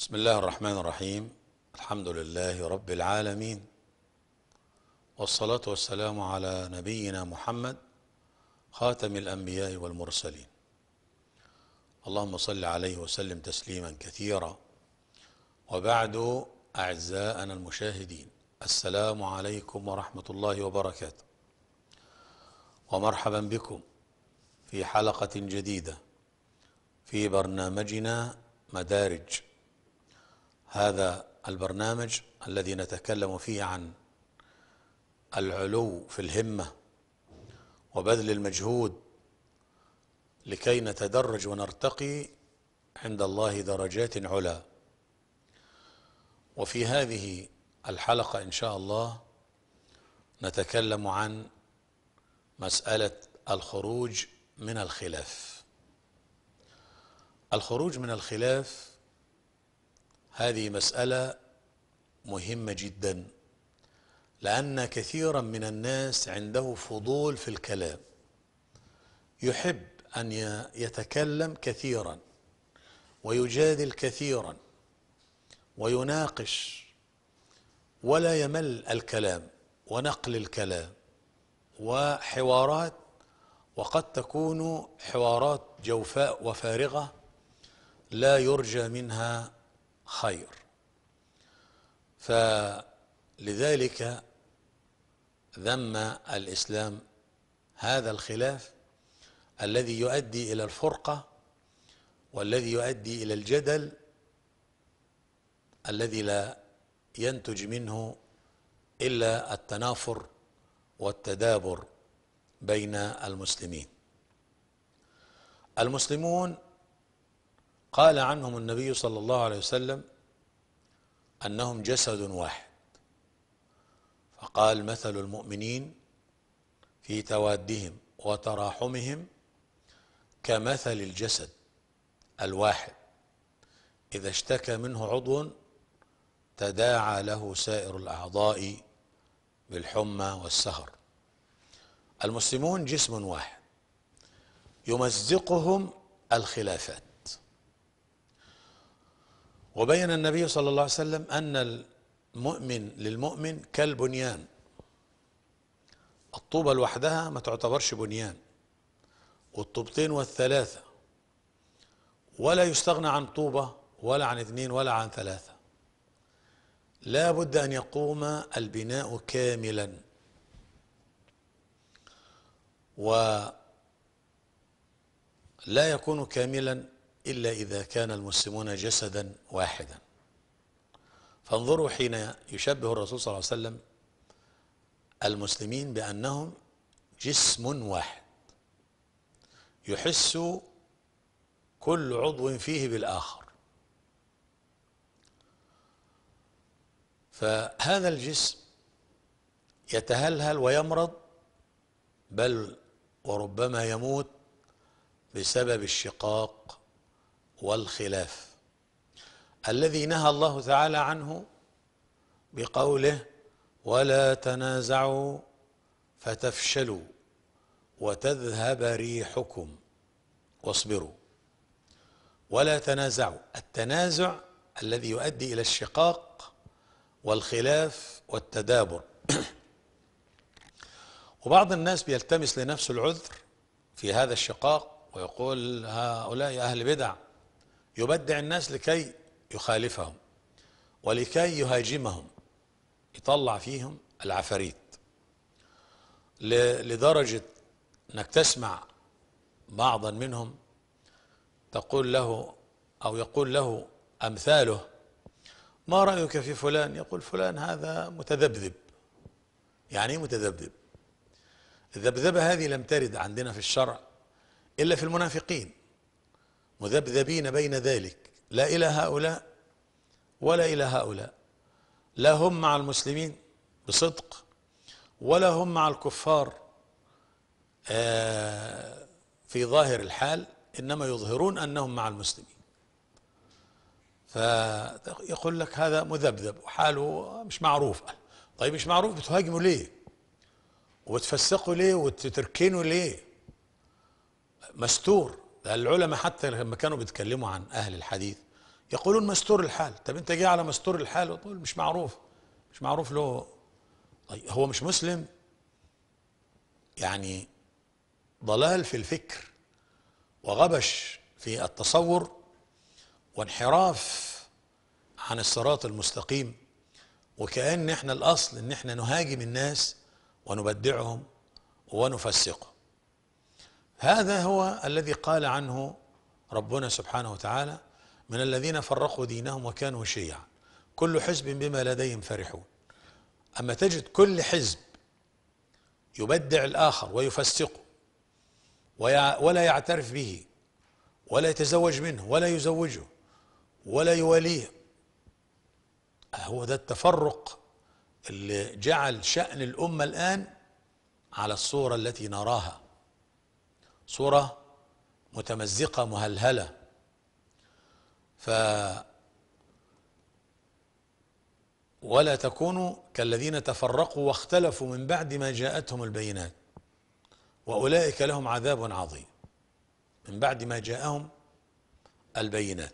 بسم الله الرحمن الرحيم الحمد لله رب العالمين والصلاة والسلام على نبينا محمد خاتم الأنبياء والمرسلين اللهم صل عليه وسلم تسليما كثيرا وبعد أعزائنا المشاهدين السلام عليكم ورحمة الله وبركاته ومرحبا بكم في حلقة جديدة في برنامجنا مدارج هذا البرنامج الذي نتكلم فيه عن العلو في الهمة وبذل المجهود لكي نتدرج ونرتقي عند الله درجات علا وفي هذه الحلقة إن شاء الله نتكلم عن مسألة الخروج من الخلاف الخروج من الخلاف هذه مسألة مهمة جدا لأن كثيرا من الناس عنده فضول في الكلام يحب أن يتكلم كثيرا ويجادل كثيرا ويناقش ولا يمل الكلام ونقل الكلام وحوارات وقد تكون حوارات جوفاء وفارغة لا يرجى منها خير فلذلك ذم الإسلام هذا الخلاف الذي يؤدي إلى الفرقة والذي يؤدي إلى الجدل الذي لا ينتج منه إلا التنافر والتدابر بين المسلمين المسلمون قال عنهم النبي صلى الله عليه وسلم أنهم جسد واحد فقال مثل المؤمنين في توادهم وتراحمهم كمثل الجسد الواحد إذا اشتكى منه عضو تداعى له سائر الأعضاء بالحمى والسهر المسلمون جسم واحد يمزقهم الخلافات وبين النبي صلى الله عليه وسلم أن المؤمن للمؤمن كالبنيان الطوبة لوحدها ما تعتبرش بنيان والطوبتين والثلاثة ولا يستغنى عن طوبة ولا عن اثنين ولا عن ثلاثة لا بد أن يقوم البناء كاملا ولا يكون كاملا إلا إذا كان المسلمون جسدا واحدا فانظروا حين يشبه الرسول صلى الله عليه وسلم المسلمين بأنهم جسم واحد يحس كل عضو فيه بالآخر فهذا الجسم يتهلهل ويمرض بل وربما يموت بسبب الشقاق والخلاف الذي نهى الله تعالى عنه بقوله ولا تنازعوا فتفشلوا وتذهب ريحكم واصبروا ولا تنازعوا التنازع الذي يؤدي الى الشقاق والخلاف والتدابر وبعض الناس بيلتمس لنفسه العذر في هذا الشقاق ويقول هؤلاء اهل بدع يبدع الناس لكي يخالفهم ولكي يهاجمهم يطلع فيهم العفاريت لدرجة انك تسمع بعضا منهم تقول له او يقول له امثاله ما رايك في فلان يقول فلان هذا متذبذب يعني ايه متذبذب الذبذبه هذه لم ترد عندنا في الشرع الا في المنافقين مذبذبين بين ذلك لا إلى هؤلاء ولا إلى هؤلاء لا هم مع المسلمين بصدق ولا هم مع الكفار آه، في ظاهر الحال إنما يظهرون أنهم مع المسلمين فيقول لك هذا مذبذب وحاله مش معروف طيب مش معروف بتهاجمه ليه وتفسقه ليه وتتركينه ليه مستور العلماء حتى لما كانوا بيتكلموا عن أهل الحديث يقولون مستور الحال طب أنت جاي على مستور الحال تقول مش معروف مش معروف له طيب هو مش مسلم يعني ضلال في الفكر وغبش في التصور وانحراف عن الصراط المستقيم وكأن احنا الأصل ان احنا نهاجم الناس ونبدعهم ونفسقهم هذا هو الذي قال عنه ربنا سبحانه وتعالى من الذين فرقوا دينهم وكانوا شيعا كل حزب بما لديهم فرحون أما تجد كل حزب يبدع الآخر ويفسقه ولا يعترف به ولا يتزوج منه ولا يزوجه ولا يواليه هو ده التفرق اللي جعل شأن الأمة الآن على الصورة التي نراها صورة متمزقة مهلهلة ف ولا تكونوا كالذين تفرقوا واختلفوا من بعد ما جاءتهم البينات واولئك لهم عذاب عظيم من بعد ما جاءهم البينات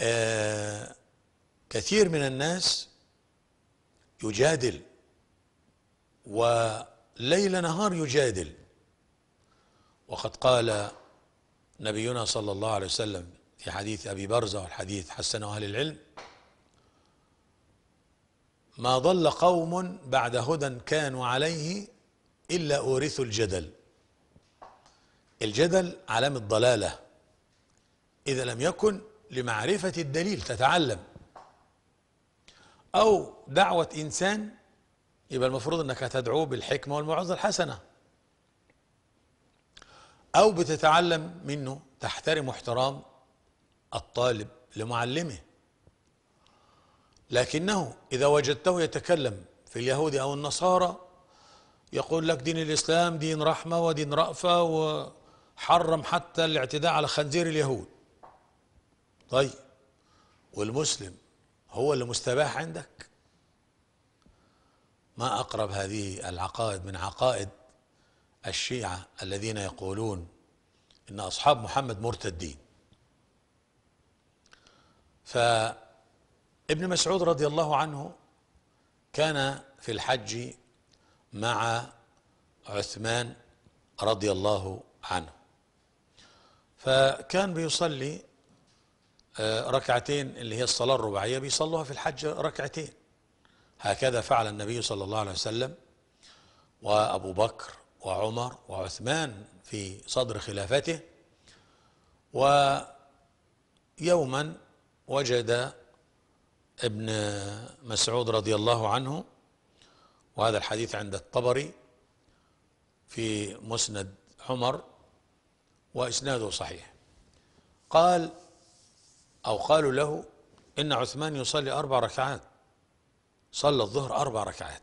آه كثير من الناس يجادل وليل نهار يجادل وقد قال نبينا صلى الله عليه وسلم في حديث أبي برزة والحديث حسنه أهل العلم ما ضل قوم بعد هدى كانوا عليه إلا أورثوا الجدل الجدل علامة ضلالة إذا لم يكن لمعرفة الدليل تتعلم أو دعوة إنسان يبقى المفروض أنك هتدعوه بالحكمة والموعظة الحسنة أو بتتعلم منه تحترم احترام الطالب لمعلمه لكنه إذا وجدته يتكلم في اليهود أو النصارى يقول لك دين الإسلام دين رحمة ودين رأفة وحرم حتى الاعتداء على خنزير اليهود طيب والمسلم هو اللي مستباح عندك ما أقرب هذه العقائد من عقائد الشيعة الذين يقولون إن أصحاب محمد مرتدين فابن مسعود رضي الله عنه كان في الحج مع عثمان رضي الله عنه فكان بيصلي آه، ركعتين اللي هي الصلاة الرباعية بيصلوها في الحج ركعتين هكذا فعل النبي صلى الله عليه وسلم وأبو بكر وعمر وعثمان في صدر خلافته ويوما وجد ابن مسعود رضي الله عنه وهذا الحديث عند الطبري في مسند عمر واسناده صحيح قال او قالوا له ان عثمان يصلي اربع ركعات صلى الظهر اربع ركعات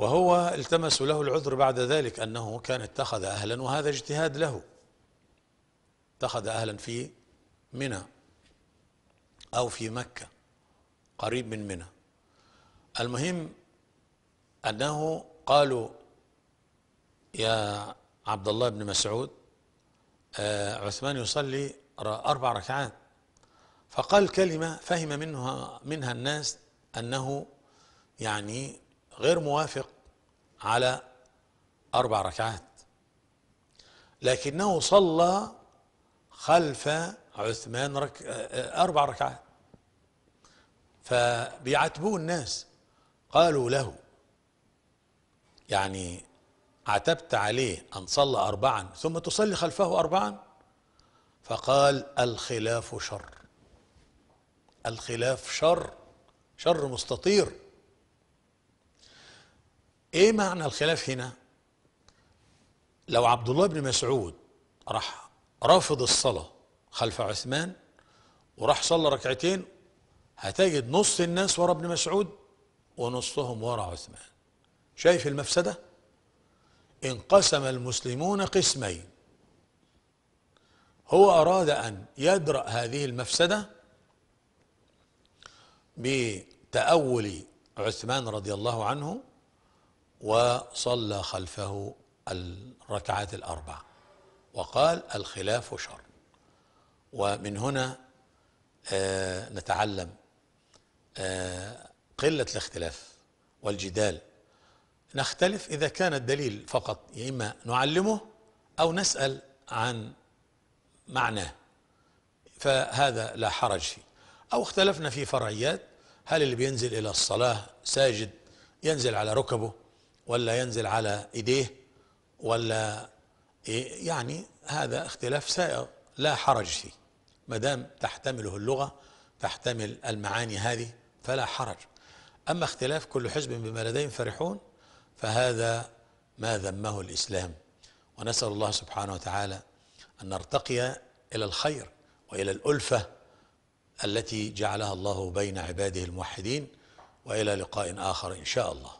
وهو التمس له العذر بعد ذلك أنه كان اتخذ أهلا وهذا اجتهاد له اتخذ أهلا في منى أو في مكة قريب من منى المهم أنه قالوا يا عبد الله بن مسعود آه، عثمان يصلي أربع ركعات فقال كلمة فهم منها منها الناس أنه يعني غير موافق على أربع ركعات لكنه صلى خلف عثمان رك... أربع ركعات فبيعاتبوه الناس قالوا له يعني عتبت عليه أن صلى أربعا ثم تصلي خلفه أربعا فقال الخلاف شر الخلاف شر شر مستطير ايه معنى الخلاف هنا لو عبد الله بن مسعود راح رافض الصلاة خلف عثمان وراح صلى ركعتين هتجد نص الناس ورا ابن مسعود ونصهم ورا عثمان شايف المفسدة انقسم المسلمون قسمين هو أراد أن يدرأ هذه المفسدة بتأول عثمان رضي الله عنه وصلى خلفه الركعات الأربع وقال الخلاف شر ومن هنا آه نتعلم آه قلة الاختلاف والجدال نختلف إذا كان الدليل فقط يا إما نعلمه أو نسأل عن معناه فهذا لا حرج فيه أو اختلفنا في فرعيات هل اللي بينزل إلى الصلاة ساجد ينزل على ركبه ولا ينزل على ايديه ولا إيه، يعني هذا اختلاف سائغ لا حرج فيه ما دام تحتمله اللغه تحتمل المعاني هذه فلا حرج اما اختلاف كل حزب بما لديهم فرحون فهذا ما ذمه الاسلام ونسال الله سبحانه وتعالى ان نرتقي الى الخير والى الالفه التي جعلها الله بين عباده الموحدين والى لقاء اخر ان شاء الله